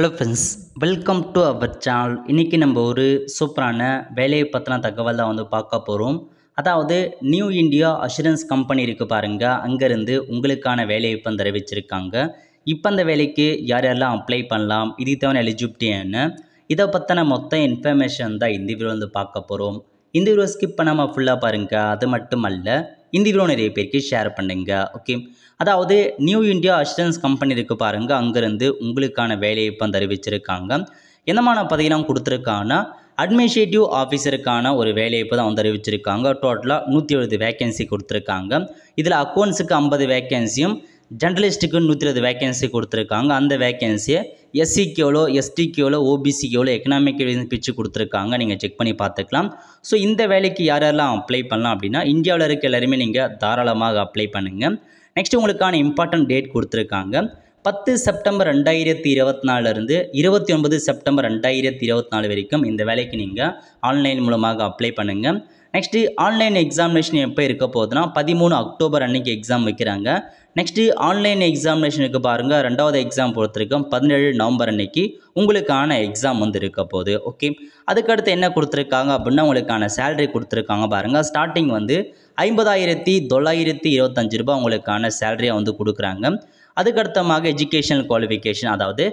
hello friends welcome to our channel இன்றைக்கி நம்ம ஒரு சூப்பரான வேலையை பற்றின தகவல் தான் வந்து பார்க்க போகிறோம் அதாவது நியூ இந்தியா அஷூரன்ஸ் கம்பெனி இருக்குது பாருங்கள் அங்கேருந்து உங்களுக்கான வேலை இப்போ தெரிவிச்சிருக்காங்க இப்போ அந்த வேலைக்கு யார் யாரெல்லாம் அப்ளை பண்ணலாம் இது தவிர எலிஜிபிலிட்டி என்ன இதை பற்றின மொத்த இன்ஃபர்மேஷன் தான் இந்த வீடியோ வந்து பார்க்க போகிறோம் இந்த வீடியோ ஸ்கிப் பண்ணாமல் ஃபுல்லாக பாருங்கள் அது மட்டும் அல்ல இந்த வீடியோ நிறைய பேருக்கு ஷேர் பண்ணுங்கள் ஓகே அதாவது நியூ இந்தியா அஷூரன்ஸ் கம்பெனி இருக்குது பாருங்கள் அங்கேருந்து உங்களுக்கான வேலையை இப்போ என்னமான பதவியெல்லாம் கொடுத்துருக்காங்கன்னா அட்மினிஸ்ட்ரேட்டிவ் ஆஃபீஸருக்கான ஒரு வேலையை இப்போ தான் வந்து அறிவிச்சிருக்காங்க டோட்டலாக நூற்றி எழுபது வேக்கன்சி கொடுத்துருக்காங்க இதில் அக்கௌண்ட்ஸுக்கு ஐம்பது வேக்கன்சியும் ஜெர்னலிஸ்ட்டுக்கு நூற்றி இருபது வேக்கன்சி கொடுத்துருக்காங்க அந்த வேக்கன்சியை எஸ்சிக்கோலோ எஸ்டிக்கோலோ ஓபிசிக்கோலோ எக்கனாமிக் பிச்சு கொடுத்துருக்காங்க நீங்கள் செக் பண்ணி பார்த்துக்கலாம் ஸோ இந்த வேலைக்கு யார் யாரெல்லாம் அப்ளை பண்ணலாம் அப்படின்னா இந்தியாவில் இருக்க எல்லாருமே நீங்கள் தாராளமாக அப்ளை பண்ணுங்கள் நெக்ஸ்ட் உங்களுக்கான இம்பார்ட்டன்ட் டேட் கொடுத்துருக்காங்க பத்து செப்டம்பர் ரெண்டாயிரத்தி இருபத்தி நாலுலேருந்து இருபத்தி ஒன்பது செப்டம்பர் ரெண்டாயிரத்தி இருபத்தி நாலு வரைக்கும் இந்த வேலைக்கு நீங்கள் ஆன்லைன் மூலமாக அப்ளை பண்ணுங்கள் நெக்ஸ்ட்டு ஆன்லைன் எக்ஸாமினேஷன் எப்போ இருக்க போகுதுன்னா பதிமூணு அக்டோபர் அன்னைக்கு எக்ஸாம் வைக்கிறாங்க நெக்ஸ்ட்டு ஆன்லைன் எக்ஸாமினேஷனுக்கு பாருங்கள் ரெண்டாவது எக்ஸாம் கொடுத்துருக்கோம் பதினேழு நவம்பர் அன்னைக்கு உங்களுக்கான எக்ஸாம் வந்து இருக்க போகுது ஓகே அதுக்கடுத்து என்ன கொடுத்துருக்காங்க அப்படின்னா உங்களுக்கான சேலரி கொடுத்துருக்காங்க பாருங்கள் ஸ்டார்டிங் வந்து ஐம்பதாயிரத்தி தொள்ளாயிரத்தி இருபத்தஞ்சு ரூபாய் உங்களுக்கான சேலரியை வந்து கொடுக்குறாங்க அதுக்கடுத்தமாக எஜுகேஷனல் குவாலிஃபிகேஷன் அதாவது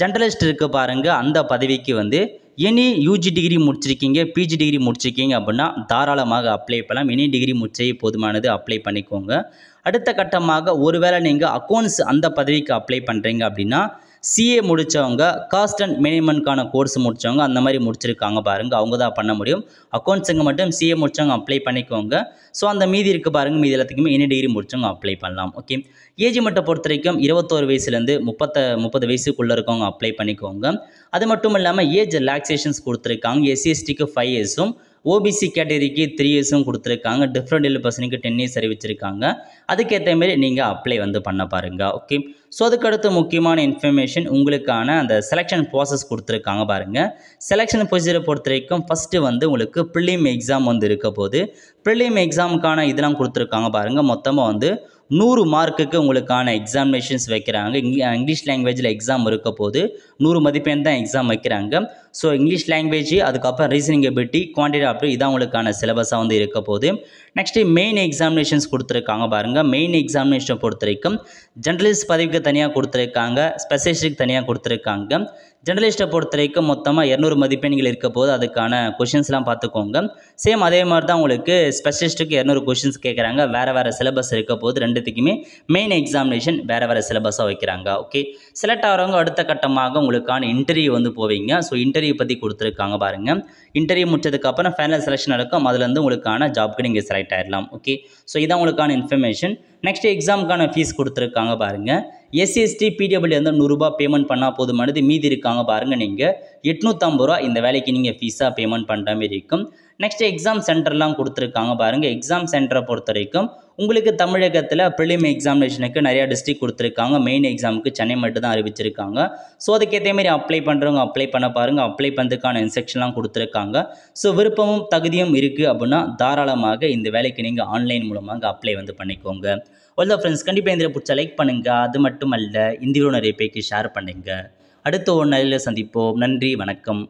ஜென்ரலிஸ்ட் இருக்குது பாருங்கள் அந்த பதவிக்கு வந்து எனி யூஜி டிகிரி முடிச்சிருக்கீங்க பிஜி டிகிரி முடிச்சிருக்கீங்க அப்படின்னா தாராளமாக அப்ளை பண்ணலாம் எனி டிகிரி முடிச்சே போதுமானது அப்ளை பண்ணிக்கோங்க அடுத்த கட்டமாக ஒருவேளை நீங்கள் அக்கௌண்ட்ஸ் அந்த பதவிக்கு அப்ளை பண்ணுறீங்க அப்படின்னா சிஏ முடித்தவங்க காஸ்ட் அண்ட் மேனேஜ்மெண்ட்கான கோர்ஸ் முடித்தவங்க அந்த மாதிரி முடிச்சிருக்காங்க பாருங்கள் அவங்க தான் பண்ண முடியும் அக்கௌண்ட்ஸுங்க மட்டும் சிஏ முடித்தவங்க அப்ளை பண்ணிக்கோங்க ஸோ அந்த மீதி இருக்குது பாருங்கள் மீதி எல்லாத்துக்குமே என்ன டிகிரி முடித்தவங்க அப்ளை பண்ணலாம் ஓகே ஏஜி மட்டும் பொறுத்த வரைக்கும் இருபத்தோரு வயசுலேருந்து முப்பத்த முப்பது வயசுக்குள்ளே இருக்கவங்க அப்ளை பண்ணிக்கோங்க அது மட்டும் இல்லாமல் ஏஜ் ரிலாக்ஸேஷன்ஸ் கொடுத்துருக்காங்க எஸ்சிஎஸ்டிக்கு ஃபைவ் இயர்ஸும் ஓபிசி கேட்டகரிக்கு த்ரீ இயர்ஸும் கொடுத்துருக்காங்க டிஃப்ரெண்ட் எல் பர்சனுக்கு டென் இயர்ஸ் அறிவிச்சிருக்காங்க அதுக்கேற்ற மாரி நீங்கள் அப்ளை வந்து பண்ண பாருங்கள் ஓகே ஸோ அதுக்கடுத்து முக்கியமான இன்ஃபர்மேஷன் உங்களுக்கான அந்த செலெக்ஷன் ப்ராசஸ் கொடுத்துருக்காங்க பாருங்கள் செலெக்ஷன் ப்ரொசீஜரை பொறுத்த வரைக்கும் ஃபஸ்ட்டு வந்து உங்களுக்கு ப்ரிலிம் எக்ஸாம் வந்து இருக்க போது ப்ரிலிம் எக்ஸாமுக்கான இதெல்லாம் கொடுத்துருக்காங்க பாருங்கள் மொத்தமாக வந்து நூறு மார்க்குக்கு உங்களுக்கான எக்ஸாமினேஷன்ஸ் வைக்கிறாங்க இங்கிலீஷ் லாங்குவேஜில் எக்ஸாம் இருக்க போது நூறு மதிப்பெண் தான் எக்ஸாம் வைக்கிறாங்க ஸோ இங்கிலீஷ் லாங்குவேஜ் அதுக்கப்புறம் ரீசனிங் எபிலிட்டி குவான்டிட்டி அப்படி இதான் உங்களுக்கான சிலபஸாக வந்து இருக்க போது நெக்ஸ்ட்டு மெயின் எக்ஸாமினேஷன்ஸ் கொடுத்துருக்காங்க பாருங்கள் மெயின் எக்ஸாமினேஷன் பொறுத்த வரைக்கும் ஜெர்னலிஸ்ட் பதவிக்கு தனியாக கொடுத்துருக்காங்க ஸ்பெஷலிஸ்ட்டுக்கு தனியாக கொடுத்துருக்காங்க ஜெர்னலிஸ்ட்டை பொறுத்த வரைக்கும் மொத்தமாக இரநூறு மதிப்பெண்கள் இருக்க போது அதுக்கான கொஷின்ஸ்லாம் பார்த்துக்கோங்க சேம் அதே மாதிரி தான் உங்களுக்கு ஸ்பெஷலிஸ்ட்டுக்கு இரநூறு கொஷின்ஸ் கேட்குறாங்க வேறு வேறு சிலபஸ் இருக்க போது ரெண்டுத்துக்குமே மெயின் எக்ஸாமினேஷன் வேறு வேறு சிலபஸாக வைக்கிறாங்க ஓகே செலக்ட் ஆகிறவங்க அடுத்த கட்டமாக உங்களுக்கான இன்டர்வியூ வந்து போவீங்க ஸோ இன்டர்வியூ பற்றி கொடுத்துருக்காங்க பாருங்கள் இன்டர்வியூ முடிச்சதுக்கப்புறம் ஃபைனல் செலெக்ஷன் நடக்கும் அதுலேருந்து உங்களுக்கான ஜாப்க்கு நீங்கள் செலக்ட் ஆகிடலாம் ஓகே ஸோ இதான் உங்களுக்கான இன்ஃபர்மேஷன் நெக்ஸ்ட் எக்ஸாமுக்கான ஃபீஸ் கொடுத்துருக்காங்க பாருங்கள் எஸ்சிஎஸ்டி பிடபிள்யூ வந்து நூறுரூபா பேமெண்ட் பண்ணால் போதுமானது மீதி இருக்காங்க பாருங்கள் நீங்கள் எட்நூற்றம்பது ரூபா இந்த வேலைக்கு நீங்கள் ஃபீஸாக பேமெண்ட் பண்ணுற மாரி இருக்கும் நெக்ஸ்ட் எக்ஸாம் சென்டர்லாம் கொடுத்துருக்காங்க பாருங்கள் எக்ஸாம் சென்டரை பொறுத்த வரைக்கும் உங்களுக்கு தமிழகத்தில் ப்ரிலிம் எக்ஸாமினேஷனுக்கு நிறையா டிஸ்ட்ரிக் கொடுத்துருக்காங்க மெயின் எக்ஸாமுக்கு சென்னை மட்டும் தான் அறிவிச்சிருக்காங்க ஸோ அதுக்கேற்ற மாதிரி அப்ளை பண்ணுறவங்க அப்ளை பண்ண பாருங்கள் அப்ளை பண்ணுறதுக்கான இன்ஸ்ட்ரக்ஷன்லாம் கொடுத்துருக்காங்க ஸோ விருப்பமும் தகுதியும் இருக்குது அப்படின்னா தாராளமாக இந்த வேலைக்கு நீங்கள் ஆன்லைன் மூலமாக அப்ளை வந்து பண்ணிக்கோங்க ஒல்லா ஃப்ரெண்ட்ஸ் கண்டிப்பாக இந்த பிடிச்ச லைக் பண்ணுங்கள் அது மட்டும் அல்ல இந்தியாவில் நிறைய பேருக்கு ஷேர் பண்ணுங்கள் அடுத்த ஒரு நாளில் சந்திப்போம் நன்றி வணக்கம்